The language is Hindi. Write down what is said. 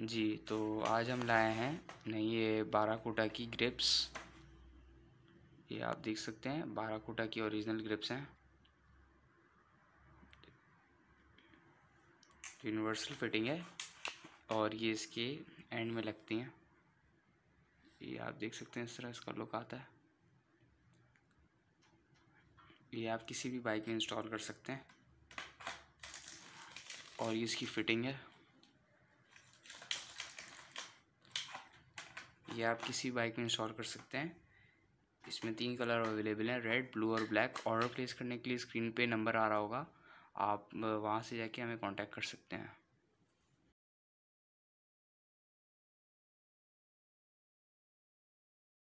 जी तो आज हम लाए हैं नहीं ये बाराकोटा की ग्रेप्स ये आप देख सकते हैं बाराकोटा की ओरिजिनल ग्रेप्स हैं यूनिवर्सल फिटिंग है और ये इसके एंड में लगती हैं ये आप देख सकते हैं इस तरह इसका लुक आता है ये आप किसी भी बाइक में इंस्टॉल कर सकते हैं और ये इसकी फ़िटिंग है ये आप किसी बाइक में इंस्टॉल कर सकते हैं इसमें तीन कलर अवेलेबल हैं रेड ब्लू और ब्लैक ऑर्डर प्लेस करने के लिए स्क्रीन पे नंबर आ रहा होगा आप वहाँ से जाके हमें कांटेक्ट कर सकते हैं